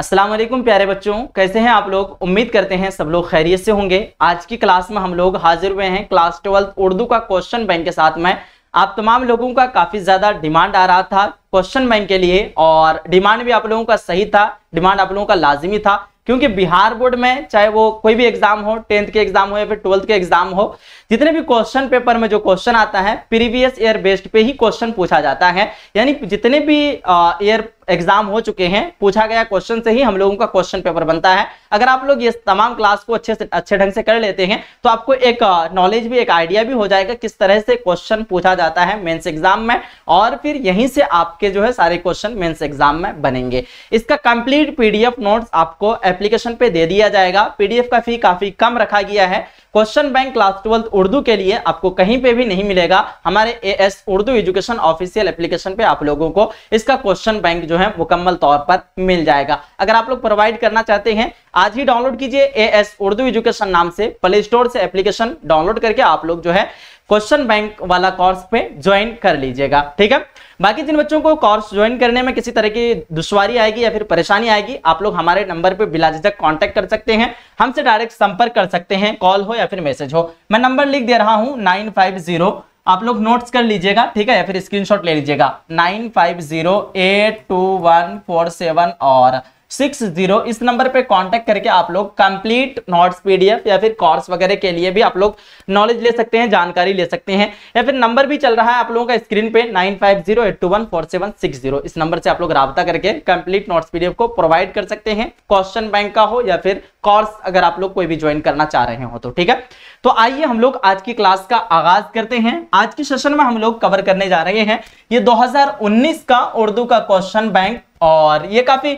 अस्सलाम वालेकुम प्यारे बच्चों कैसे हैं आप लोग उम्मीद करते हैं सब लोग खैरियत से होंगे आज की क्लास में हम लोग हाजिर हुए हैं क्लास ट्वेल्थ उर्दू का क्वेश्चन बैंक के साथ में आप तमाम लोगों का काफ़ी ज़्यादा डिमांड आ रहा था क्वेश्चन बैंक के लिए और डिमांड भी आप लोगों का सही था डिमांड आप लोगों का लाजिमी था क्योंकि बिहार बोर्ड में चाहे वो कोई भी एग्जाम हो टेंथ के एग्जाम हो या फिर ट्वेल्थ के एग्जाम हो जितने भी क्वेश्चन पेपर में जो क्वेश्चन आता है प्रीवियस ईयर बेस्ड पे ही क्वेश्चन पूछा जाता है यानी जितने भी ईयर एग्जाम हो चुके हैं पूछा गया क्वेश्चन से ही हम लोगों का क्वेश्चन पेपर बनता है अगर आप लोग ये तमाम क्लास को अच्छे से अच्छे ढंग से कर लेते हैं तो आपको एक नॉलेज भी एक आइडिया भी हो जाएगा किस तरह से क्वेश्चन पूछा जाता है मेन्स एग्जाम में और फिर यहीं से आपके जो है सारे क्वेश्चन मेन्स एग्जाम में बनेंगे इसका कंप्लीट पीडीएफ नोट्स आपको एप्लीकेशन पे दे दिया जाएगा पीडीएफ का फी काफी कम रखा गया है question bank class twelfth Urdu के लिए आपको कहीं पे भी नहीं मिलेगा हमारे A S Urdu education official application पे आप लोगों को इसका क्वेश्चन बैंक जो है मुकम्मल तौर पर मिल जाएगा अगर आप लोग प्रोवाइड करना चाहते हैं आज ही डाउनलोड कीजिए ए एस उर्दू एजुकेशन नाम से प्ले स्टोर से एप्लीकेशन डाउनलोड करके आप लोग जो है क्वेश्चन बैंक वाला कोर्स पे ज्वाइन कर लीजिएगा ठीक है बाकी जिन बच्चों को कोर्स ज्वाइन करने में किसी तरह की दुश्वारी आएगी या फिर परेशानी आएगी आप लोग हमारे नंबर पे बिलाज तक कांटेक्ट कर सकते हैं हमसे डायरेक्ट संपर्क कर सकते हैं कॉल हो या फिर मैसेज हो मैं नंबर लिख दे रहा हूं नाइन फाइव जीरो आप लोग नोट्स कर लीजिएगा ठीक है या फिर स्क्रीनशॉट ले लीजिएगा nine five zero eight two one four seven और सिक्स जीरो इस नंबर पे कांटेक्ट करके आप लोग कंप्लीट नोट्स पीडीएफ या फिर कोर्स वगैरह के लिए भी आप लोग नॉलेज ले सकते हैं जानकारी ले सकते हैं या फिर नंबर भी चल रहा है आप लोगों का स्क्रीन पे nine five zero eight two one four seven six zero इस नंबर से आप लोग रबता करके कंप्लीट नोट्स पीडीएफ को प्रोवाइड कर सकते हैं क्वेश्चन बैंक का हो या फिर कोर्स अगर आप लोग कोई भी ज्वाइन करना चाह रहे हो तो ठीक है तो आइए हम लोग आज की क्लास का आगाज करते हैं आज के सेशन में हम लोग कवर करने जा रहे हैं ये 2019 का उर्दू का क्वेश्चन बैंक और ये काफी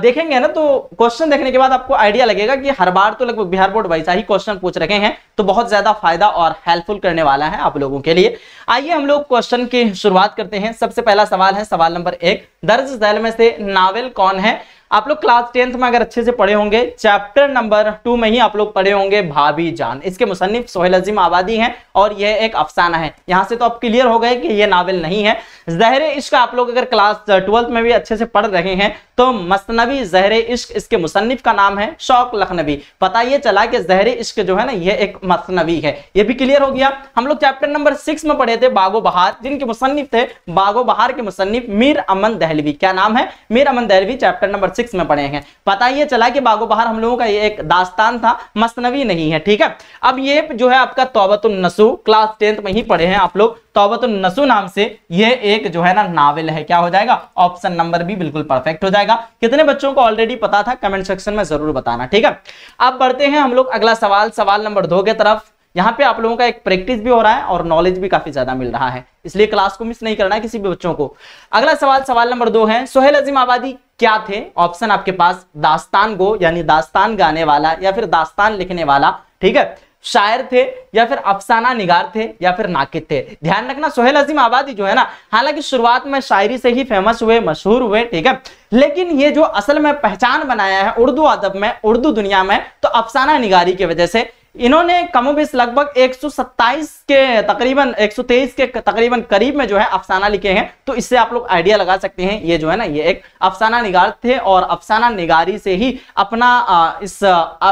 देखेंगे ना तो क्वेश्चन देखने के बाद आपको आइडिया लगेगा कि हर बार तो लगभग बिहार बोर्ड वैसा ही क्वेश्चन पूछ रखे हैं तो बहुत ज्यादा फायदा और हेल्पफुल करने वाला है आप लोगों के लिए आइए हम लोग क्वेश्चन की शुरुआत करते हैं सबसे पहला सवाल है सवाल नंबर एक दर्ज में से नावेल कौन है आप लोग क्लास टेंथ में अगर अच्छे से पढ़े होंगे चैप्टर नंबर टू में ही आप लोग पढ़े होंगे भाभी जान इसके मुसनफ सोहेल अजीम आबादी हैं और यह एक अफसाना है यहाँ से तो आप क्लियर हो गए कि यह नावल नहीं है जहर इश्क आप लोग अगर क्लास ट्वेल्थ uh, में भी अच्छे से पढ़ रहे हैं तो मसनवी जहर इश्क इसके मुसनफ का नाम है शौक लखनबी पता यह चला कि जहर इश्क जो है ना यह एक मसनबी है यह भी क्लियर हो गया हम लोग चैप्टर नंबर सिक्स में पढ़े थे बागो बहार जिनके मुसनफ थे बागो बहार के मुसनफ मीर अमन दहलवी क्या नाम है Mir Aman Dehlvi chapter number six में पढ़े हैं पता ये चला कि बागो बहार हम लोगों का ये एक दास्तान था मसनवी नहीं है ठीक है अब ये जो है आपका तोबतुलनसू क्लास टेंथ में ही पढ़े हैं आप लोग तोबतुलनसू नाम से ये एक जो है ना नावल है क्या हो जाएगा ऑप्शन नंबर भी बिल्कुल परफेक्ट हो जाएगा कितने बच्चों को ऑलरेडी पता था कमेंट सेक्शन में जरूर बताना ठीक है अब बढ़ते हैं हम लोग अगला सवाल सवाल नंबर दो के तरफ यहाँ पे आप लोगों का एक प्रैक्टिस भी हो रहा है और नॉलेज भी काफी ज्यादा मिल रहा है इसलिए क्लास को मिस नहीं करना है किसी भी बच्चों को अगला सवाल सवाल नंबर दो है सोहेल अजीम आबादी क्या थे ऑप्शन आपके पास दास्तान गो यानी दास्तान गाने वाला या फिर दास्तान लिखने वाला ठीक है शायर थे या फिर अफसाना निगार थे या फिर नाकिद थे ध्यान रखना सोहेल अजीम आबादी जो है ना हालांकि शुरुआत में शायरी से ही फेमस हुए मशहूर हुए ठीक है लेकिन ये जो असल में पहचान बनाया है उर्दू अदब में उर्दू दुनिया में तो अफसाना निगारी की वजह से इन्होंने कमो लगभग 127 के तकरीबन 123 के तकरीबन करीब में जो है अफसाना लिखे हैं तो इससे आप लोग आइडिया लगा सकते हैं ये जो है ना ये एक अफसाना निगार थे और अफसाना निगारी से ही अपना इस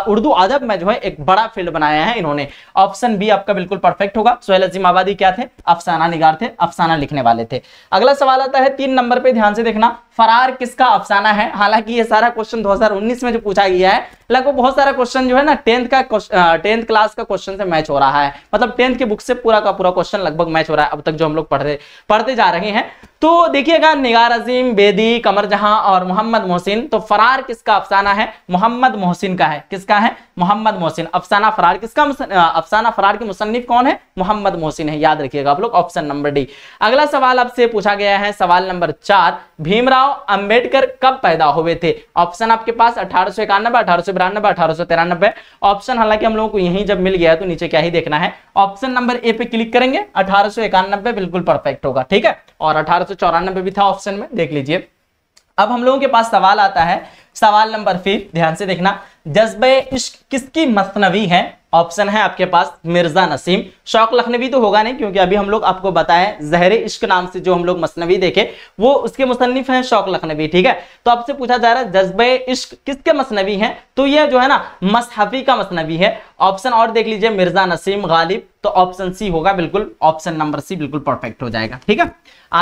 उर्दू अदब में जो है एक बड़ा फील्ड बनाया है इन्होंने ऑप्शन बी आपका बिल्कुल परफेक्ट होगा सोहेल अजीम आबादी क्या थे अफसाना निगार थे अफसाना लिखने वाले थे अगला सवाल आता है तीन नंबर पर ध्यान से देखना फरार किसका अफसाना है हालांकि ये सारा क्वेश्चन 2019 में जो पूछा गया है लगभग बहुत सारा क्वेश्चन जो है ना टेंथ का टेंथ क्लास का क्वेश्चन से मैच हो रहा है मतलब टेंथ की बुक से पूरा का पूरा क्वेश्चन लगभग मैच हो रहा है अब तक जो हम लोग पढ़ते पढ़ते जा रहे हैं तो देखिएगा निगार अजीम बेदी कमर जहां और मोहम्मद मोहसिन तो फरार किसका अफसाना है मोहम्मद मोहसिन का है किसका है मोहम्मद मोहसिन अफसाना फरार किसका अफसाना फरार के मुसन्फ कौन है मोहम्मद मोहसिन है याद रखिएगा आप लोग ऑप्शन नंबर डी अगला सवाल आपसे पूछा गया है सवाल नंबर चार भीमराव बताओ अंबेडकर कब पैदा हुए थे ऑप्शन आपके पास अठारह सौ इक्यानबे अठारह सौ बिरानबे अठारह सौ तिरानबे ऑप्शन हालांकि हम लोगों को यहीं जब मिल गया तो नीचे क्या ही देखना है ऑप्शन नंबर ए पे क्लिक करेंगे अठारह सौ इक्यानबे बिल्कुल परफेक्ट होगा ठीक है और अठारह सौ चौरानबे भी था ऑप्शन में देख लीजिए अब हम लोगों के पास सवाल आता है सवाल नंबर फिर ध्यान से देखना जज्ब इश्क किसकी मसनवी है ऑप्शन है आपके पास मिर्जा नसीम शौक लखनवी तो होगा नहीं क्योंकि अभी हम लोग आपको बताएं जहर इश्क नाम से जो हम लोग मसनवी देखे वो उसके मुसनफ हैं शौक लखनवी ठीक है तो आपसे पूछा जा रहा है जज्ब इश्क किसके मसनवी हैं तो ये जो है ना मसहफी का मसनवी है ऑप्शन और देख लीजिए मिर्जा नसीम गालिब तो ऑप्शन सी होगा बिल्कुल ऑप्शन नंबर सी बिल्कुल परफेक्ट हो जाएगा ठीक है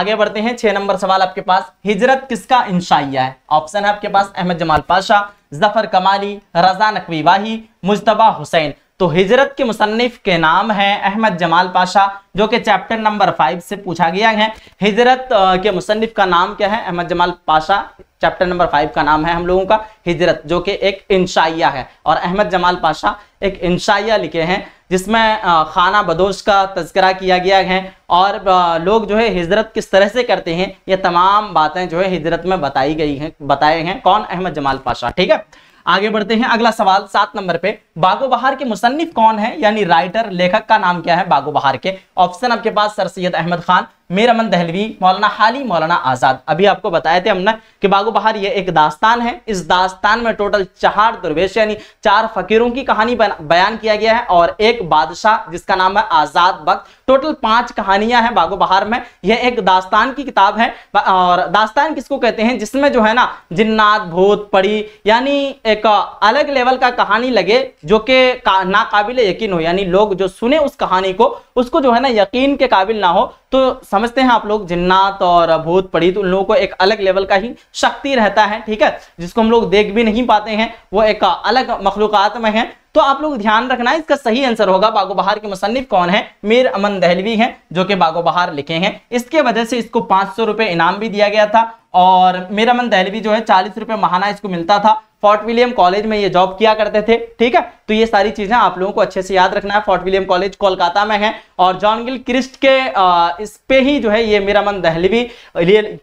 आगे बढ़ते हैं छह नंबर सवाल आपके पास हिजरत किसका इंशाइया है ऑप्शन है आपके पास अहमद जमाल पाशाह जफर कमाली रजा नकवी वाही मुशतबा हुसैन तो हिजरत के मुसनफ़ के नाम है अहमद जमाल पाशा जो कि चैप्टर नंबर फाइव से पूछा गया है हिजरत के मुसनफ़ का नाम क्या है Ahmad Jamal Pasha chapter number five का नाम है हम लोगों का हिजरत जो कि एक इंशाइया है और अहमद जमाल पाशा एक इंशाइया लिखे हैं जिसमें खाना बदोश का तस्करा किया गया है और लोग जो है हिजरत किस तरह से करते हैं ये तमाम बातें जो है हिजरत में बताई गई हैं बताए हैं कौन अहमद जमाल पाशा ठीक है आगे बढ़ते हैं अगला सवाल सात नंबर पे बागो बहार के मुसन्फ कौन है यानी राइटर लेखक का नाम क्या है बागो बहार के ऑप्शन आपके पास सर सैयद अहमद खान मीर अमन दहलवी मौलाना हाली मौलाना आज़ाद अभी आपको बताए थे हमने कि बागो बहार ये एक दास्तान है इस दास्तान में टोटल चार दुर्वेश यानी चार फकीरों की कहानी बयान किया गया है और एक बादशाह जिसका नाम है आज़ाद वक्त टोटल पांच कहानियां हैं बागो बहार में यह एक दास्तान की किताब है और दास्तान किसको कहते हैं जिसमें जो है ना जिन्नात भूत पड़ी यानी एक अलग लेवल का कहानी लगे जो कि नाकाबिल यकीन हो यानी लोग जो सुने उस कहानी को उसको जो है ना यकीन के काबिल ना हो तो समझते हैं आप लोग जिन्नात और भूत पड़ित उन लोगों को एक अलग लेवल का ही शक्ति रहता है ठीक है जिसको हम लोग देख भी नहीं पाते हैं वो एक अलग मखलूक़ात में है तो आप लोग ध्यान रखना इसका सही आंसर होगा बागो बहार के मुसनफ कौन है मीर अमन दहलवी हैं जो कि बागो बहार लिखे हैं इसके वजह से इसको पाँच सौ इनाम भी दिया गया था और मीर अमन दहलवी जो है चालीस रुपये महाना इसको मिलता था फोर्ट विलियम कॉलेज में ये जॉब किया करते थे ठीक है तो ये सारी चीजें आप लोगों को अच्छे से याद रखना है फोर्ट विलियम कॉलेज कोलकाता में है और जॉन गिल क्रिस्ट के आ, इस पे ही जो है ये मेरा मन दहलवी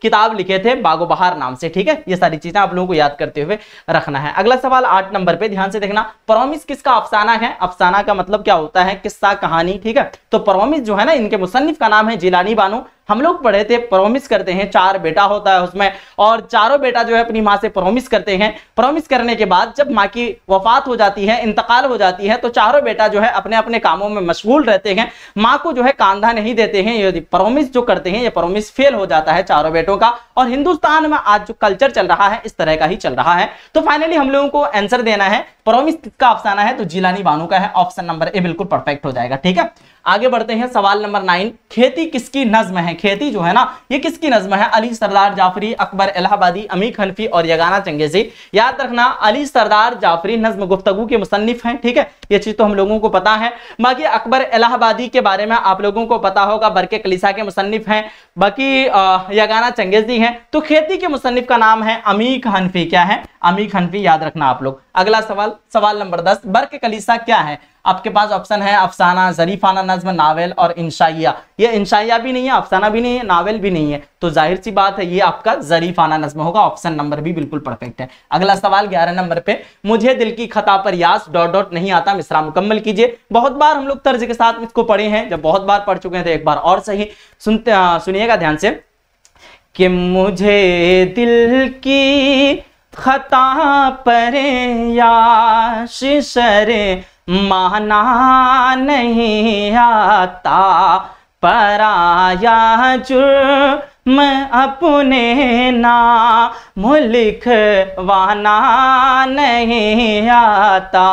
किताब लिखे थे बागो बहार नाम से ठीक है ये सारी चीजें आप लोगों को याद करते हुए रखना है अगला सवाल आठ नंबर पे ध्यान से देखना प्रोमिस किसका अफसाना है अफसाना का मतलब क्या होता है किस्सा कहानी ठीक है तो प्रोमिस जो है ना इनके मुसन्फ का नाम है जिलानी बानो हम लोग पढ़े थे प्रोमिस करते हैं चार बेटा होता है उसमें और चारों बेटा जो है अपनी माँ से प्रोमिस करते हैं प्रोमिस करने के बाद जब माँ की वफात हो जाती है इंतकाल हो जाती है तो चारों बेटा जो है अपने अपने कामों में मशगूल रहते हैं माँ को जो है कांधा नहीं देते हैं यदि प्रोमिस जो करते हैं ये प्रोमिस फेल हो जाता है चारों बेटों का और हिंदुस्तान में आज जो कल्चर चल रहा है इस तरह का ही चल रहा है तो फाइनली हम लोगों को आंसर देना है प्रोमिस का अफसाना है तो जिलानी बानू का है ऑप्शन नंबर ए बिल्कुल परफेक्ट हो जाएगा ठीक है आगे बढ़ते हैं सवाल नंबर नाइन खेती किसकी नज्म है खेती जो है ना ये किसकी नज्म है अली सरदार जाफरी अकबर इलाहाबादी अमी खनफी और यगाना चंगेजी याद रखना अली सरदार जाफरी नज्म गुफ्तगु के मुसनफ हैं ठीक है ये चीज तो हम लोगों को पता है बाकी अकबर इलाहाबादी के बारे में आप लोगों को पता होगा बरके कलिसा के मुसनफ हैं बाकी यगाना चंगेजी हैं तो खेती के मुसनफ का नाम है अमीक खनफी क्या है अमीक हनफी याद रखना आप लोग अगला सवाल सवाल नंबर दस बर्क कलीसा क्या है आपके पास ऑप्शन है अफसाना जरीफाना नज्म नावल और इंशाइया ये इंशाइया भी नहीं है अफसाना भी नहीं है नावल भी नहीं है तो जाहिर सी बात है ये आपका जरीफाना नज्म होगा ऑप्शन नंबर भी बिल्कुल परफेक्ट है अगला सवाल ग्यारह नंबर पे मुझे दिल की खता पर यास डॉट डॉट नहीं आता मिसरा मुकम्मल कीजिए बहुत बार हम लोग तर्ज के साथ इसको पढ़े हैं जब बहुत बार पढ़ चुके हैं तो एक बार और सही सुनते सुनिएगा ध्यान से कि मुझे दिल की खता पर याश शरे माना नहीं आता पराया जुर्म अपने ना मुल्क वाना नहीं आता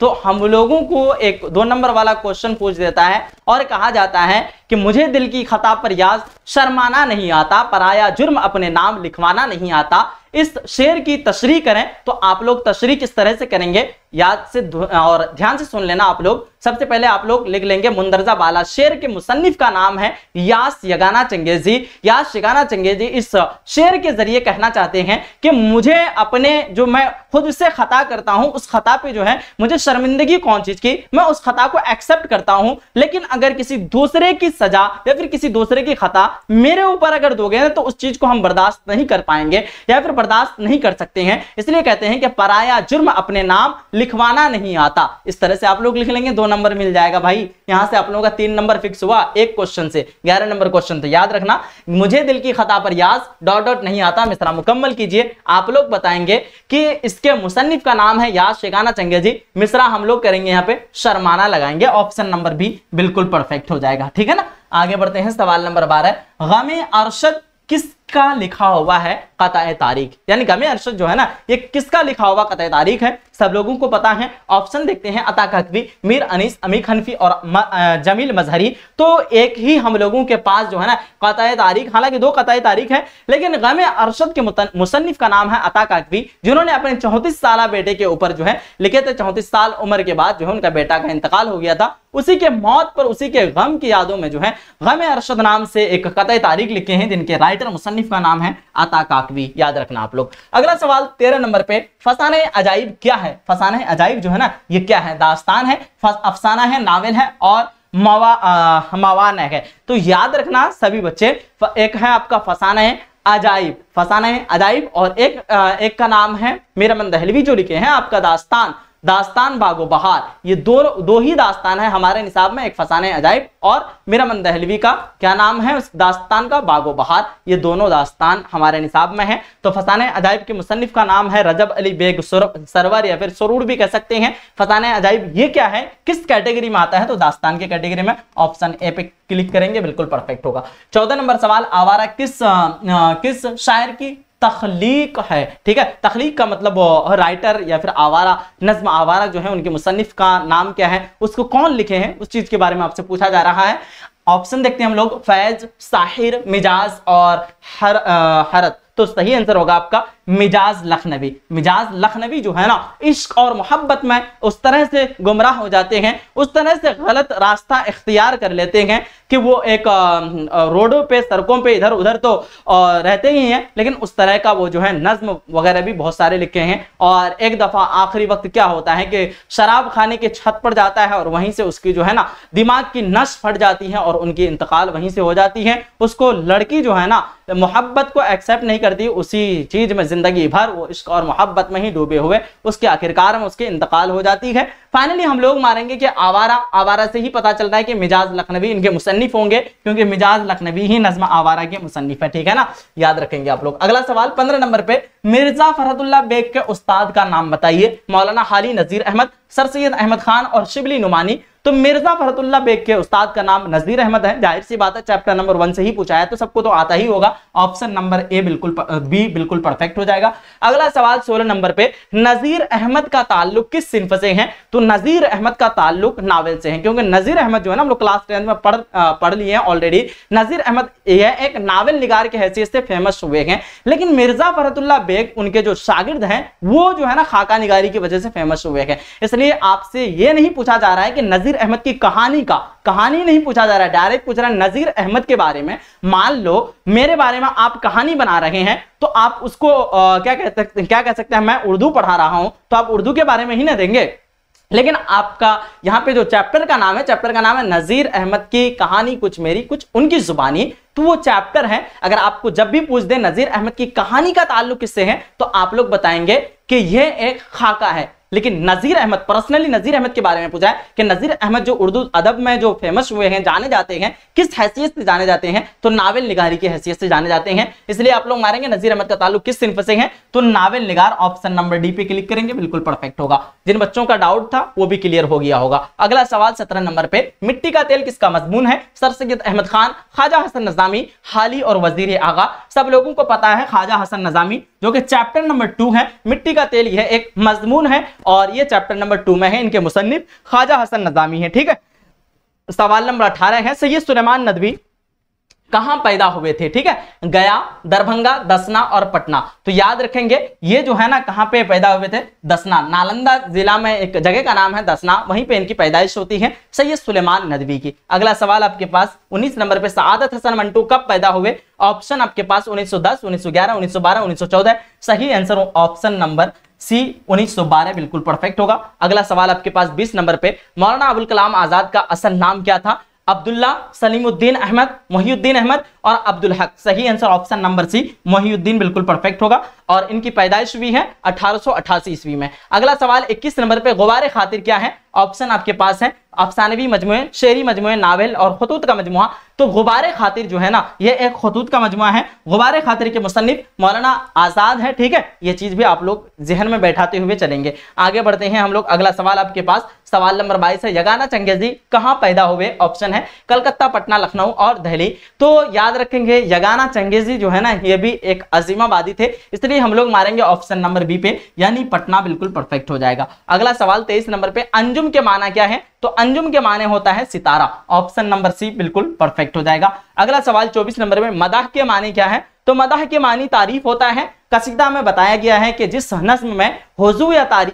तो हम लोगों को एक दो नंबर वाला क्वेश्चन पूछ देता है और कहा जाता है कि मुझे दिल की खता पर याद शर्माना नहीं आता पराया जुर्म अपने नाम लिखवाना नहीं आता इस शेर की तशरी करें तो आप लोग तशरी किस तरह से करेंगे याद से और ध्यान से सुन लेना आप लोग सबसे पहले आप लोग लिख लेंगे मुंदरजा बाला शेर के मुसन्फ का नाम है यास यगाना चंगेजी यास यगाना चंगेजी इस शेर के जरिए कहना चाहते हैं कि मुझे अपने जो मैं खुद से खता करता हूं उस खता पे जो है मुझे शर्मिंदगी कौन चीज की मैं उस खता को एक्सेप्ट करता हूं लेकिन अगर किसी दूसरे की सजा या फिर किसी दूसरे की खता मेरे ऊपर अगर दोगे तो उस चीज को हम बर्दाश्त नहीं कर पाएंगे या फिर बर्दाश्त नहीं कर सकते हैं इसलिए कहते हैं कि पराया जुर्म अपने नाम लिखवाना नहीं आता इस तरह से आप लोग लिख लेंगे दो नंबर मिल जाएगा भाई यहां से आप लोगों का तीन नंबर फिक्स हुआ एक क्वेश्चन से ग्यारह नंबर क्वेश्चन तो याद रखना मुझे दिल की खता पर याद डॉट डॉट नहीं आता मिश्रा मुकम्मल कीजिए आप लोग बताएंगे कि इसके मुसन्फ का नाम है याद शेखाना चंगे जी मिश्रा हम लोग करेंगे यहाँ पे शर्माना लगाएंगे ऑप्शन नंबर भी बिल्कुल परफेक्ट हो जाएगा ठीक है ना आगे बढ़ते हैं सवाल नंबर बारह गमे अरशद किस किसका लिखा हुआ है कत तारीख यानी गमे अरशद जो है ना ये किसका लिखा हुआ कत तारीख है सब लोगों को पता है ऑप्शन देखते हैं अता ककवी मीर अनीस अमीर खनफी और म, जमील मजहरी तो एक ही हम लोगों के पास जो है ना कत तारीख हालांकि दो कत तारीख है लेकिन गमे अरशद के मुसनफ का नाम है अता ककवी जिन्होंने अपने चौंतीस साल बेटे के ऊपर जो है लिखे थे चौंतीस साल उम्र के बाद जो है उनका बेटा का इंतकाल हो गया था उसी के मौत पर उसी के गम की यादों में जो है गम अरशद नाम से एक कत तारीख लिखे हैं जिनके राइटर मुसनफ मुसनिफ का नाम है आता काकवी याद रखना आप लोग अगला सवाल तेरह नंबर पे फसान अजाइब क्या है फसान अजाइब जो है ना ये क्या है दास्तान है अफसाना है नावल है और मवा आ, मवान है तो याद रखना सभी बच्चे एक है आपका फसाना है अजाइब फसाना है अजाइब और एक एक का नाम है मेरा मन दहलवी जो लिखे हैं आपका दास्तान दास्तान बागो बहार ये दो दो ही दास्तान है हमारे निसाब में एक फसाने अजायब और मेरा मन दहलवी का क्या नाम है उस दास्तान का बागो बहार ये दोनों दास्तान हमारे निसाब में है तो फसाने अजायब के मुसनफ़ का नाम है रजब अली बेग सरवर या फिर सरूर भी कह सकते हैं फसाने अजायब ये क्या है किस कैटेगरी में आता है तो दास्तान के कैटेगरी में ऑप्शन ए पे क्लिक करेंगे बिल्कुल परफेक्ट होगा चौदह नंबर सवाल आवारा किस आ, किस शायर की तखलीक है ठीक है तखलीक का मतलब राइटर या फिर आवारा नज्म आवारा जो है उनके मुसनफ़ का नाम क्या है उसको कौन लिखे हैं उस चीज़ के बारे में आपसे पूछा जा रहा है ऑप्शन देखते हैं हम लोग फैज साहिर मिजाज और हर आ, हरत तो सही आंसर होगा आपका मिजाज लखनवी मिजाज लखनवी जो है ना इश्क और मोहब्बत में उस तरह से गुमराह हो जाते हैं उस तरह से गलत रास्ता इख्तियार कर लेते हैं कि वो एक रोडों पे सड़कों पे इधर उधर तो रहते ही हैं लेकिन उस तरह का वो जो है नज्म वगैरह भी बहुत सारे लिखे हैं और एक दफ़ा आखिरी वक्त क्या होता है कि शराब खाने के छत पर जाता है और वहीं से उसकी जो है ना दिमाग की नस फट जाती है और उनकी इंतकाल वहीं से हो जाती है उसको लड़की जो है ना मोहब्बत को एक्सेप्ट नहीं करती उसी चीज़ में जिंदगी भर वो इश्क और मोहब्बत में ही डूबे हुए उसके आखिरकार में उसके इंतकाल हो जाती है फाइनली हम लोग मानेंगे कि आवारा आवारा से ही पता चलता है कि मिजाज लखनवी इनके मुसनफ होंगे क्योंकि मिजाज लखनवी ही नजमा आवारा के मुसनफ है ठीक है ना याद रखेंगे आप लोग अगला सवाल पंद्रह नंबर पे मिर्जा फरहतुल्ला बेग के उस्ताद का नाम बताइए मौलाना हाली नजीर अहमद सर सैद अहमद खान और शिबली नुमानी तो मिर्जा फरतुल्ला बेग के उस्ताद का नाम नजीर अहमद है जाहिर सी बात है चैप्टर नंबर वन से ही पूछा है तो सबको तो आता ही होगा ऑप्शन नंबर ए बिल्कुल बी बिल्कुल परफेक्ट हो जाएगा अगला सवाल सोलह नंबर पे नजीर अहमद का ताल्लुक किस सिंफ से है तो नजीर अहमद का ताल्लुक नावल से है क्योंकि नजीर अहमद जो है ना हम लोग क्लास टेंथ में पढ़ पढ़ लिए हैं ऑलरेडी नजीर अहमद यह एक नावल निगार की हैसियत से फेमस हुए हैं लेकिन मिर्जा फरतुल्ला बेग उनके जो शागिर्द हैं वो जो है ना खाका निगारी की वजह से फेमस हुए हैं इसलिए आपसे ये नहीं पूछा जा रहा है कि नजीर नजीर अहमद की कहानी का कहानी नहीं पूछा जा रहा है डायरेक्ट पूछ रहा है नजीर अहमद के बारे में मान लो मेरे बारे में आप कहानी बना रहे हैं तो आप उसको आ, क्या कह सकते क्या कह सकते हैं मैं उर्दू पढ़ा रहा हूं तो आप उर्दू के बारे में ही ना देंगे लेकिन आपका यहाँ पे जो चैप्टर का नाम है चैप्टर का नाम है नजीर अहमद की कहानी कुछ मेरी कुछ उनकी जुबानी तो वो चैप्टर है अगर आपको जब भी पूछ दे नजीर अहमद की कहानी का ताल्लुक किससे है तो आप लोग बताएंगे कि यह एक खाका है लेकिन नजीर अहमद पर्सनली नजीर अहमद के बारे में पूछा है कि नजीर अहमद जो उर्दू अदब में जो फेमस हुए हैं जाने जाते हैं किस हैसियत से जाने जाते हैं तो नावल निगारी की हैसियत से जाने जाते हैं इसलिए आप लोग मारेंगे नजीर अहमद का ताल्लुक किस सिंफ से है तो नावल निगार ऑप्शन नंबर डी पे क्लिक करेंगे बिल्कुल परफेक्ट होगा जिन बच्चों का डाउट था वो भी क्लियर हो गया होगा अगला सवाल सत्रह नंबर पे मिट्टी का तेल किसका मजमून है सर सैद अहमद खान ख्वाजा हसन नजाम नज़ामी हाली और वजीर आगा सब लोगों को पता है ख्वाजा हसन नज़ामी जो कि चैप्टर नंबर टू है मिट्टी का तेल यह एक मजमून है और ये चैप्टर नंबर टू में है इनके मुसनफ ख्वाजा हसन नज़ामी है ठीक है सवाल नंबर अठारह है सैयद सुलेमान नदवी कहां पैदा हुए थे ठीक है गया दरभंगा दसना और पटना तो याद रखेंगे ये जो है ना कहां पे पैदा हुए थे दसना नालंदा जिला में एक जगह का नाम है दसना वहीं पे इनकी पैदाइश होती है सैयद सुलेमान नदवी की अगला सवाल आपके पास 19 नंबर पे सदत हसन मंटू कब पैदा हुए ऑप्शन आपके पास 1910 1911 1912 सौ सही आंसर ऑप्शन नंबर सी 1912 बिल्कुल परफेक्ट होगा अगला सवाल आपके पास 20 नंबर पे मौलाना अबुल कलाम आजाद का असल नाम क्या था अब्दुल्ला सलीमुद्दीन अहमद मोहिउद्दीन अहमद और अब्दुल हक सही answer option number C Mohiuddin बिल्कुल परफेक्ट होगा और इनकी पैदाइश भी है अठारह ईस्वी में अगला सवाल इक्कीस नंबर पे गुबारे खातिर क्या है ऑप्शन आपके पास है अफसानवी मजमु शेरी मजमु नावल और खतूत का मजमु तो गुबारे खातिर जो है ना ये एक खतूत का मजमु है गुबारे खातिर के मुसनफ मौलाना आज़ाद है ठीक है ये चीज़ भी आप लोग जहन में बैठाते हुए चलेंगे आगे बढ़ते हैं हम लोग अगला सवाल आपके पास सवाल नंबर बाईस है यगाना चंगेजी कहाँ पैदा हुए ऑप्शन है कलकत्ता पटना लखनऊ और दहली तो याद रखेंगे यगाना चंगेजी जो है ना ये भी एक अजीमाबादी थे इसलिए हम लोग मारेंगे ऑप्शन नंबर बी पे यानी पटना बिल्कुल परफेक्ट हो जाएगा अगला सवाल तेईस नंबर पे अंजु अंजुम के माना क्या है तो अंजुम के माने होता है सितारा ऑप्शन नंबर सी बिल्कुल परफेक्ट हो जाएगा अगला सवाल चौबीस नंबर में मदाह के माने क्या है तो मदाह के मानी तारीफ होता है कसीदा में बताया गया है कि जिस नज्म में हजू या तारी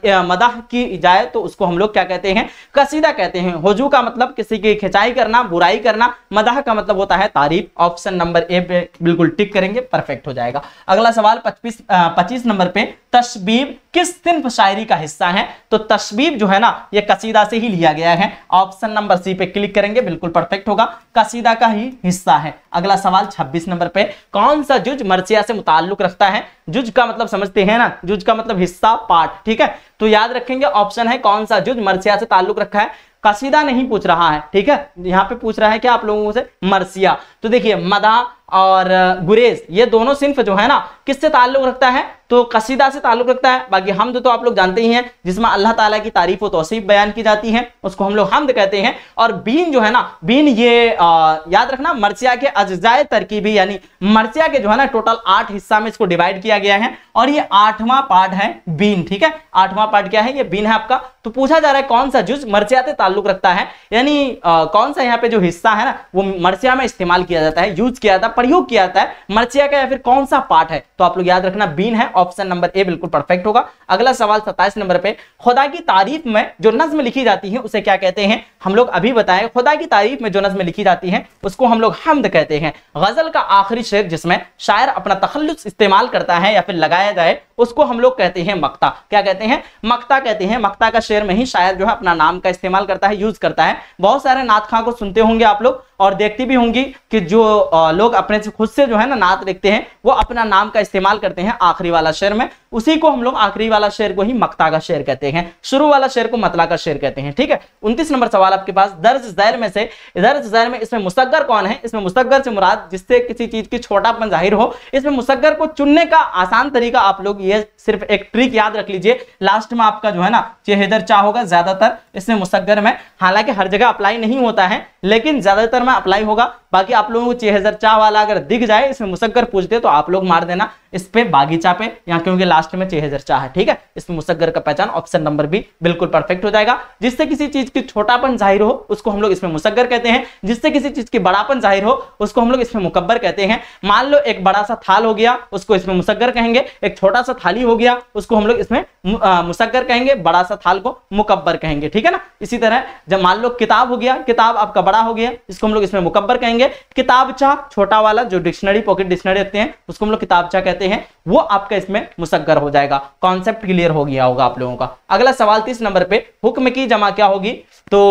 की जाए तो उसको हम लोग क्या कहते हैं कसीदा कहते हैं हजू का मतलब किसी की खिंचाई करना बुराई करना मदाह का मतलब होता है तारीफ ऑप्शन नंबर ए पे बिल्कुल टिक करेंगे परफेक्ट हो जाएगा अगला सवाल पच्चीस पच्चीस नंबर पे तस्बीब किस सिंफ शायरी का हिस्सा है तो तस्बीब जो है ना ये कसीदा से ही लिया गया है ऑप्शन नंबर सी पे क्लिक करेंगे बिल्कुल परफेक्ट होगा कसीदा का ही हिस्सा है अगला सवाल 26 नंबर पे कौन सा जुज मर्सिया से मुताल्लुक रखता है जुज का मतलब समझते हैं ना जुज का मतलब हिस्सा पार्ट ठीक है तो याद रखेंगे ऑप्शन है कौन सा जुज मर्सिया से ताल्लुक रखा है कसीदा नहीं पूछ रहा है ठीक है यहाँ पे पूछ रहा है क्या आप लोगों से मर्सिया तो देखिए मदा और गुरेज ये दोनों सिंफ जो है ना किससे ताल्लुक रखता है तो कसीदा से ताल्लुक रखता है बाकी हमद तो आप लोग जानते ही हैं जिसमें अल्लाह ताला की तारीफ व तोसीफ बयान की जाती है उसको हम लोग हमद कहते हैं और बीन जो है ना बीन ये आ, याद रखना मर्सिया के अज़ाय तरकीबी यानी मर्सिया के जो है ना टोटल आठ हिस्सा में इसको डिवाइड किया गया है और ये आठवां पार्ट है बीन ठीक है आठवां पार्ट क्या है ये बीन है आपका तो पूछा जा रहा है कौन सा जुज से ताल्लुक रखता है यानी कौन सा यहाँ पे जो हिस्सा है ना वो मर्सिया में इस्तेमाल किया जाता है यूज किया जाता प्रयोग किया जाता है मर्चिया का या फिर कौन सा पार्ट है तो आप लोग याद रखना बीन है ऑप्शन नंबर ए बिल्कुल परफेक्ट होगा अगला सवाल सत्ताईस नंबर पे खुदा की तारीफ में जो नज्म लिखी जाती है उसे क्या कहते हैं हम लोग अभी बताए खुदा की तारीफ में जो नज्म लिखी जाती है उसको हम लोग हमद कहते हैं गजल का आखिरी शेर जिसमें शायर अपना तखलुस इस्तेमाल करता है या फिर लगाया जाए उसको हम लोग कहते हैं मक्ता क्या कहते हैं मक्ता कहते हैं मक्ता का शेर में ही शायर जो है अपना नाम का इस्तेमाल करता है यूज करता है बहुत सारे नाथ खां को सुनते होंगे आप लोग और देखती भी होंगी कि जो लोग अपने से खुद से जो है ना नात लिखते हैं वो अपना नाम का इस्तेमाल करते हैं आखिरी वाला शेर में उसी को हम लोग आखिरी वाला शेर को ही मक्ता का शेर कहते हैं शुरू वाला शेर को मतला का शेर कहते हैं ठीक है उनतीस नंबर सवाल आपके पास दर्ज जैर में से दर्ज जैर में इसमें मुसगर कौन है इसमें मुसगर से मुराद जिससे किसी चीज की छोटापन जाहिर हो इसमें मुसगर को चुनने का आसान तरीका आप लोग ये सिर्फ एक ट्रिक याद रख लीजिए लास्ट में आपका जो है ना चेहेदर चाह होगा ज्यादातर इसमें मुसगर में हालांकि हर जगह अप्लाई नहीं होता है लेकिन ज्यादातर में अप्लाई होगा बाकी आप लोगों को छह चाह वाला अगर दिख जाए इसमें मुसक्कर पूछते तो आप लोग मार देना इस पे बागीचा पे यहाँ क्योंकि लास्ट में छह चाह है ठीक है इसमें मुसक्कर का पहचान ऑप्शन नंबर बी बिल्कुल परफेक्ट हो जाएगा जिससे किसी चीज की छोटापन जाहिर हो उसको हम लोग इसमें मुसक्कर कहते हैं जिससे किसी चीज की बड़ापन जाहिर हो उसको हम लोग इसमें मुकब्बर कहते हैं मान लो एक बड़ा सा थाल हो गया उसको इसमें मुसक्कर कहेंगे एक छोटा सा थाली हो गया उसको हम लोग इसमें मुसक्कर कहेंगे बड़ा सा थाल को मुकब्बर कहेंगे ठीक है ना इसी तरह जब मान लो किताब हो गया किताब आपका बड़ा हो गया इसको हम लोग इसमें मुकब्बर कहेंगे है किताबचा छोटा वाला जो डिक्शनरी पॉकेट डिक्शनरी रखते हैं उसको हम लोग किताबचा कहते हैं वो आपका इसमें मुसक्कर हो जाएगा कॉन्सेप्ट क्लियर हो गया होगा आप लोगों का अगला सवाल तीस नंबर पे हुक्म की जमा क्या होगी तो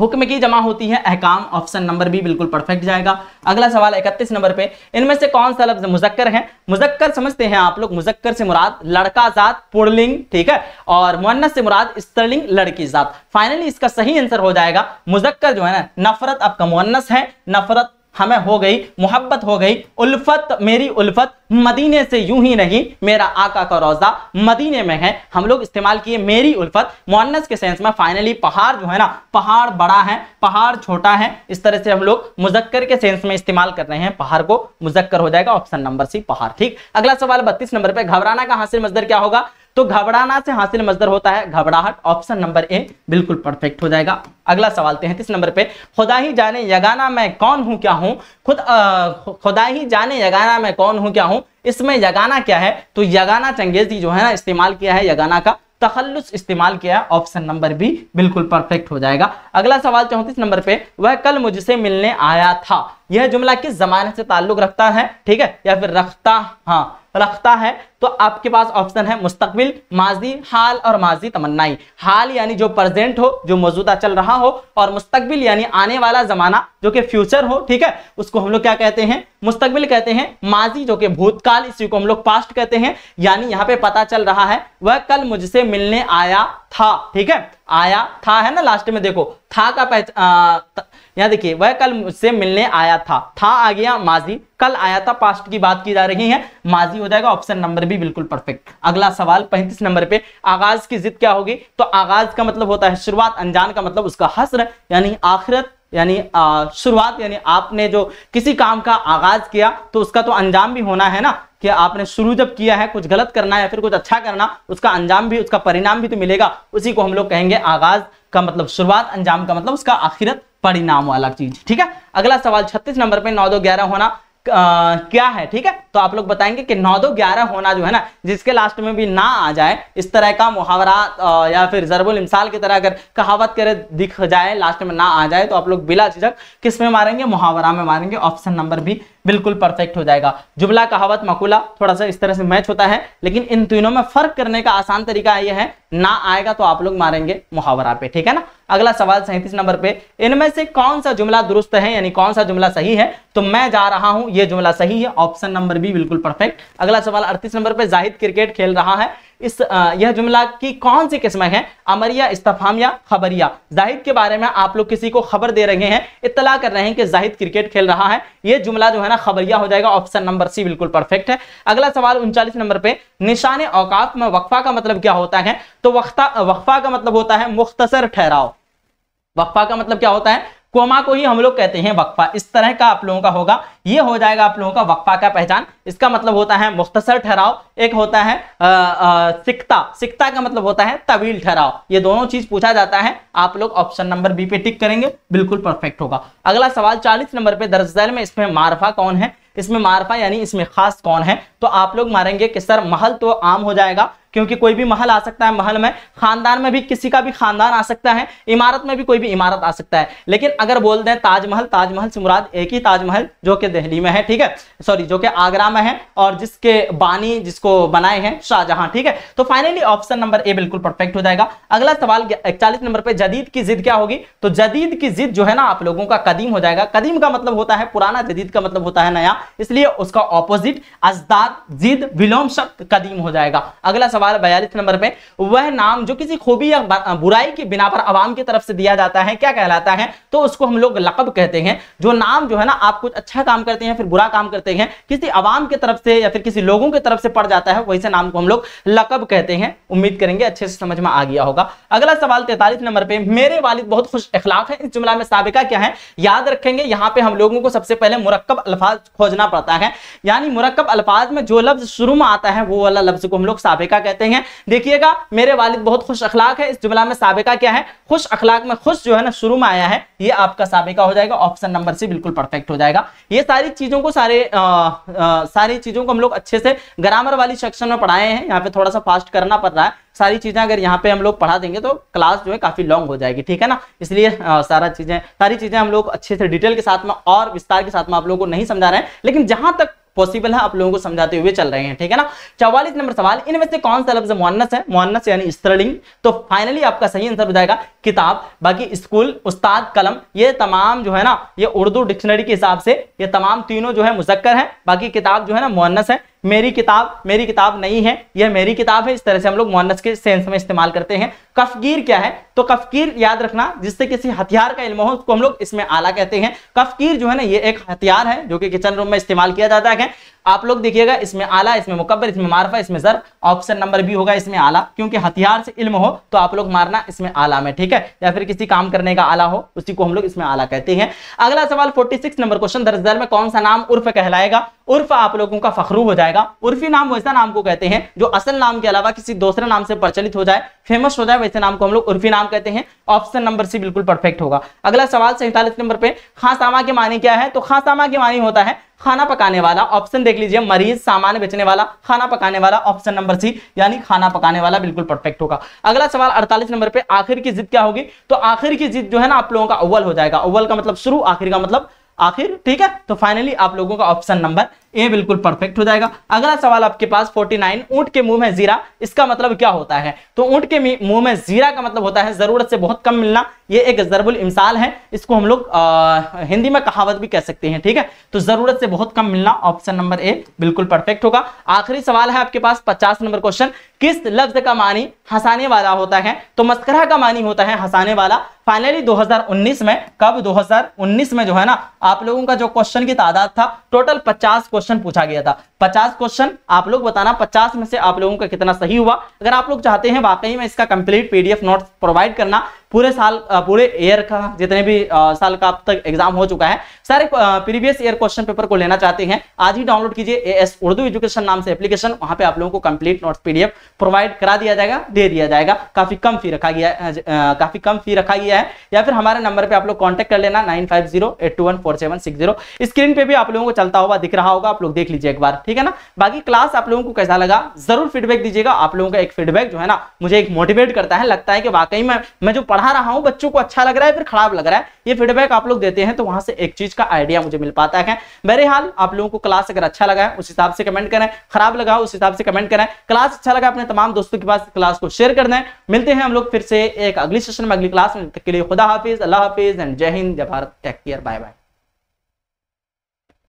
हुक्म की जमा होती है अहकाम ऑप्शन नंबर बी बिल्कुल परफेक्ट जाएगा अगला सवाल 31 नंबर पे इनमें से कौन सा लफ्ज मुजक्कर है मुजक्कर समझते हैं आप लोग मुजक्कर से मुराद लड़का जात पुड़लिंग ठीक है और मुन्नत से मुराद स्त्रीलिंग लड़की जात फाइनली इसका सही आंसर हो जाएगा मुजक्कर जो है ना नफरत आपका मुन्नस है नफरत हमें हो गई मोहब्बत हो गई उल्फत मेरी उल्फत मदीने से यूं ही नहीं मेरा आका का रोजा मदीने में है हम लोग इस्तेमाल किए मेरी उल्फत मोहनस के सेंस में फाइनली पहाड़ जो है ना पहाड़ बड़ा है पहाड़ छोटा है इस तरह से हम लोग मुजक्कर के सेंस में इस्तेमाल कर रहे हैं पहाड़ को मुजक्कर हो जाएगा ऑप्शन नंबर सी पहाड़ ठीक अगला सवाल बत्तीस नंबर पर घबराना का हासिल मजदर क्या होगा तो घबराना से हासिल मजदर होता है घबराहट ऑप्शन नंबर ए बिल्कुल परफेक्ट हो जाएगा अगला सवाल तैतीस नंबर पे खुदा ही जाने यगाना मैं कौन हूं क्या हूं खुद खुदा ही जाने यगाना मैं कौन हूं क्या हूं इसमें यगाना क्या है तो यगाना चंगेजी जो है ना इस्तेमाल किया है यगाना का तखलुस इस्तेमाल किया है ऑप्शन नंबर बी बिल्कुल परफेक्ट हो जाएगा अगला सवाल चौंतीस नंबर पे वह कल मुझसे मिलने आया था यह जुमला किस जमाने से ताल्लुक रखता है ठीक है या फिर रखता हाँ रखता है तो आपके पास ऑप्शन है मुस्तकबिल माजी हाल और माजी तमन्नाई हाल यानी जो प्रेजेंट हो जो मौजूदा चल रहा हो और मुस्तकबिल यानी आने वाला जमाना जो कि फ्यूचर हो ठीक है उसको हम लोग क्या कहते हैं मुस्तकबिल कहते हैं माजी जो कि भूतकाल इसी को हम लोग पास्ट कहते हैं यानी यहाँ पे पता चल रहा है वह कल मुझसे मिलने आया था ठीक है आया था है ना लास्ट में देखो था का पहचान यहाँ देखिए वह कल मुझसे मिलने आया था था आ गया माजी कल आया था पास्ट की बात की जा रही है माजी हो जाएगा ऑप्शन नंबर भी बिल्कुल परफेक्ट अगला सवाल पैंतीस नंबर पे आगाज की जिद क्या होगी तो आगाज का मतलब होता है शुरुआत अनजान का मतलब उसका हसर यानी आखिरत यानी शुरुआत यानी आपने जो किसी काम का आगाज किया तो उसका तो अंजाम भी होना है ना कि आपने शुरू जब किया है कुछ गलत करना या फिर कुछ अच्छा करना उसका अंजाम भी उसका परिणाम भी तो मिलेगा उसी को हम लोग कहेंगे आगाज का मतलब शुरुआत अंजाम का मतलब उसका आखिरत परिणाम वाला चीज ठीक है अगला सवाल छत्तीस नंबर पे नौ दो ग्यारह होना आ, क्या है ठीक है तो आप लोग बताएंगे कि नौ दो ग्यारह होना जो है ना जिसके लास्ट में भी ना आ जाए इस तरह का मुहावरा या फिर जरबुल इमसाल की तरह अगर कहावत करे दिख जाए लास्ट में ना आ जाए तो आप लोग बिला झिझक किस में मारेंगे मुहावरा में मारेंगे ऑप्शन नंबर भी बिल्कुल परफेक्ट हो जाएगा जुमला कहावत मकुला थोड़ा सा इस तरह से मैच होता है लेकिन इन तीनों में फर्क करने का आसान तरीका यह है ना आएगा तो आप लोग मारेंगे मुहावरा पे ठीक है ना अगला सवाल सैंतीस नंबर पे इनमें से कौन सा जुमला दुरुस्त है यानी कौन सा जुमला सही है तो मैं जा रहा हूं यह जुमला सही है ऑप्शन नंबर बी बिल्कुल परफेक्ट अगला सवाल अड़तीस नंबर पे जाहिद क्रिकेट खेल रहा है इस यह जुमला की कौन सी किस्में हैं अमरिया इस्तफाम या खबरिया जाहिद के बारे में आप लोग किसी को खबर दे रहे हैं इतला कर रहे हैं कि जाहिद क्रिकेट खेल रहा है यह जुमला जो है ना खबरिया हो जाएगा ऑप्शन नंबर सी बिल्कुल परफेक्ट है अगला सवाल उनचालीस नंबर पे निशान औकाफ में वक्फा का मतलब क्या होता है तो वक्ता वक्फा का मतलब होता है मुख्तसर ठहराव वक्फा का मतलब क्या होता है कोमा को ही हम लोग कहते हैं वक्फा इस तरह का आप लोगों का होगा ये हो जाएगा आप लोगों का वक्फा का पहचान इसका मतलब होता है मुख्तसर ठहराव एक होता है सिकता सिकता का मतलब होता है तवील ठहराव ये दोनों चीज पूछा जाता है आप लोग ऑप्शन नंबर बी पे टिक करेंगे बिल्कुल परफेक्ट होगा अगला सवाल चालीस नंबर पे दरअसल में इसमें मारफा कौन है इसमें मारफा यानी इसमें खास कौन है तो आप लोग मारेंगे कि सर महल तो आम हो जाएगा क्योंकि कोई भी महल आ सकता है महल में खानदान में भी किसी का भी खानदान आ सकता है इमारत में भी कोई भी इमारत आ सकता है लेकिन अगर बोल दें ताजमहल ताजमहल से मुराद एक ही ताजमहल जो कि दिल्ली में है ठीक है सॉरी जो कि आगरा में है और जिसके बानी जिसको बनाए हैं शाहजहां ठीक है तो फाइनली ऑप्शन नंबर ए बिल्कुल परफेक्ट हो जाएगा अगला सवाल इकतालीस नंबर पर जदीद की जिद क्या होगी तो जदीद की जिद जो है ना आप लोगों का कदीम हो जाएगा कदीम का मतलब होता है पुराना जदीद का मतलब होता है नया इसलिए उसका ऑपोजिट अजदाद जिद विलोम शब्द कदीम हो जाएगा अगला सवाल सवाल बयालीस नंबर में वह नाम जो किसी खूबी या बुराई के बिना पर आवाम की तरफ से दिया जाता है क्या कहलाता है तो उसको हम लोग लकब कहते हैं जो नाम जो है ना आप कुछ अच्छा काम करते हैं फिर बुरा काम करते हैं किसी आवाम की तरफ से या फिर किसी लोगों की तरफ से पड़ जाता है वैसे नाम को हम लोग लकब कहते हैं उम्मीद करेंगे अच्छे से समझ में आ गया होगा अगला सवाल तैतालीस नंबर पर मेरे वालिद बहुत खुश अखलाक है इस जुमला में सबका क्या है याद रखेंगे यहाँ पे हम लोगों को सबसे पहले मुरक्कब अल्फाज खोजना पड़ता है यानी मुरक्कब अल्फाज में जो लफ्ज शुरू में आता है वो वाला लफ्ज को हम लोग सबका कहते हैं देखिएगा मेरे वालिद बहुत खुश अखलाक है इस जुमला में सबका क्या है खुश अखलाक में खुश जो है ना शुरू में आया है ये आपका सबका हो जाएगा ऑप्शन नंबर सी बिल्कुल परफेक्ट हो जाएगा ये सारी चीजों को सारे सारी चीजों को हम लोग अच्छे से ग्रामर वाली सेक्शन में पढ़ाए हैं यहाँ पे थोड़ा सा फास्ट करना पड़ रहा है सारी चीजें अगर यहाँ पे हम लोग पढ़ा देंगे तो क्लास जो है काफी लॉन्ग हो जाएगी ठीक है ना इसलिए सारा चीजें सारी चीजें हम लोग अच्छे से डिटेल के साथ में और विस्तार के साथ में आप लोगों को नहीं समझा रहे हैं लेकिन जहां तक पॉसिबल है आप लोगों को समझाते हुए चल रहे हैं ठीक है ना चौवालीस नंबर सवाल इनमें से कौन सा लफ्ज मोहनस है मोहनस यानी स्त्रलिंग तो फाइनली आपका सही आंसर हो जाएगा किताब बाकी स्कूल उस्ताद कलम ये तमाम जो है ना ये उर्दू डिक्शनरी के हिसाब से ये तमाम तीनों जो है मुजक्कर है बाकी किताब जो है ना मोहनस है मेरी किताब मेरी किताब नहीं है यह मेरी किताब है इस तरह से हम लोग मोहनस के सेंस में इस्तेमाल करते हैं कफगीर क्या है तो कफकीर याद रखना जिससे किसी हथियार का इल्म हो उसको हम लोग इसमें आला कहते हैं कफकीर जो है ना ये एक हथियार है जो कि किचन रूम में इस्तेमाल किया जाता है आप लोग देखिएगा इसमें आला इसमें मुकबर इसमें मारफा इसमें जर ऑप्शन नंबर भी होगा इसमें आला क्योंकि हथियार से इल्म हो तो आप लोग मारना इसमें आला में ठीक है या फिर किसी काम करने का आला हो उसी को हम लोग इसमें आला कहते हैं अगला सवाल सिक्स नंबर क्वेश्चन दरअसल में कौन सा नाम उर्फ कहलाएगा उर्फ आप लोगों का फखरू हो जाएगा उर्फी नाम वैसा नाम को कहते हैं जो असल नाम के अलावा किसी दूसरे नाम से प्रचलित हो जाए फेमस हो जाए ऐसे नाम को हम लोग उर्फी नाम कहते हैं ऑप्शन नंबर सी बिल्कुल परफेक्ट होगा अगला सवाल सैंतालीस नंबर पे खासामा के माने क्या है तो खासामा के माने होता है खाना पकाने वाला ऑप्शन देख लीजिए मरीज सामान बेचने वाला खाना पकाने वाला ऑप्शन नंबर सी यानी खाना पकाने वाला बिल्कुल परफेक्ट होगा अगला सवाल 48 नंबर पे आखिर की जिद क्या होगी तो आखिर की जिद जो है ना आप लोगों का अव्वल हो जाएगा अव्वल का मतलब शुरू आखिर का मतलब आखिर ठीक है तो फाइनली आप लोगों का ऑप्शन नंबर ए बिल्कुल परफेक्ट हो जाएगा अगला सवाल आपके पास 49 ऊंट के मुंह में जीरा इसका मतलब क्या होता है तो ऊंट के मुंह में जीरा का मतलब होता है जरूरत से बहुत कम मिलना ये एक जरबुल इमसाल है इसको हम लोग हिंदी में कहावत भी कह सकते हैं ठीक है तो जरूरत से बहुत कम मिलना ऑप्शन नंबर ए बिल्कुल परफेक्ट होगा आखिरी सवाल है आपके पास पचास नंबर क्वेश्चन किस लफ्ज का मानी हंसाने वाला होता है तो मस्करा का मानी होता है हंसाने वाला फाइनली 2019 में कब 2019 में जो है ना आप लोगों का जो क्वेश्चन की तादाद था टोटल 50 क्वेश्चन क्वेश्चन पूछा गया था पचास क्वेश्चन आप लोग बताना पचास में से आप लोगों का कितना सही हुआ अगर आप लोग चाहते हैं वाकई में इसका कंप्लीट पीडीएफ नोट प्रोवाइड करना पूरे साल पूरे ईयर का जितने भी साल का अब तक एग्जाम हो चुका है सारे प्रीवियस ईयर क्वेश्चन पेपर को लेना चाहते हैं आज ही डाउनलोड कीजिए एस उर्दू एजुकेशन नाम से एप्लीकेशन वहां पे आप लोगों को कंप्लीट नोट्स पीडीएफ प्रोवाइड करा दिया जाएगा दे दिया जाएगा काफी कम फी रखा गया है काफी कम फी रखा गया है या फिर हमारे नंबर पर आप लोग कॉन्टेक्ट कर लेना नाइन स्क्रीन पे भी आप लोगों को चलता हुआ दिख रहा होगा आप लोग देख लीजिए एक बार ठीक है ना बाकी क्लास आप लोगों को कैसा लगा जरूर फीडबैक दीजिएगा आप लोगों का एक फीडबैक जो है ना मुझे एक मोटिवेट करता है लगता है कि वाकई में मैं जो पढ़ा पढ़ा रहा हूं बच्चों को अच्छा लग रहा है फिर खराब लग रहा है ये फीडबैक आप लोग देते हैं तो वहां से एक चीज का आइडिया मुझे मिल पाता है बहरहाल आप लोगों को क्लास अगर अच्छा लगा है उस हिसाब से कमेंट करें खराब लगा उस हिसाब से कमेंट करें क्लास अच्छा लगा अपने तमाम दोस्तों के पास क्लास को शेयर कर दें मिलते हैं हम लोग फिर से एक अगली सेशन में अगली क्लास में के लिए खुदा हाफिज अल्लाह हाफिज एंड जय हिंद जय Bharat take care bye bye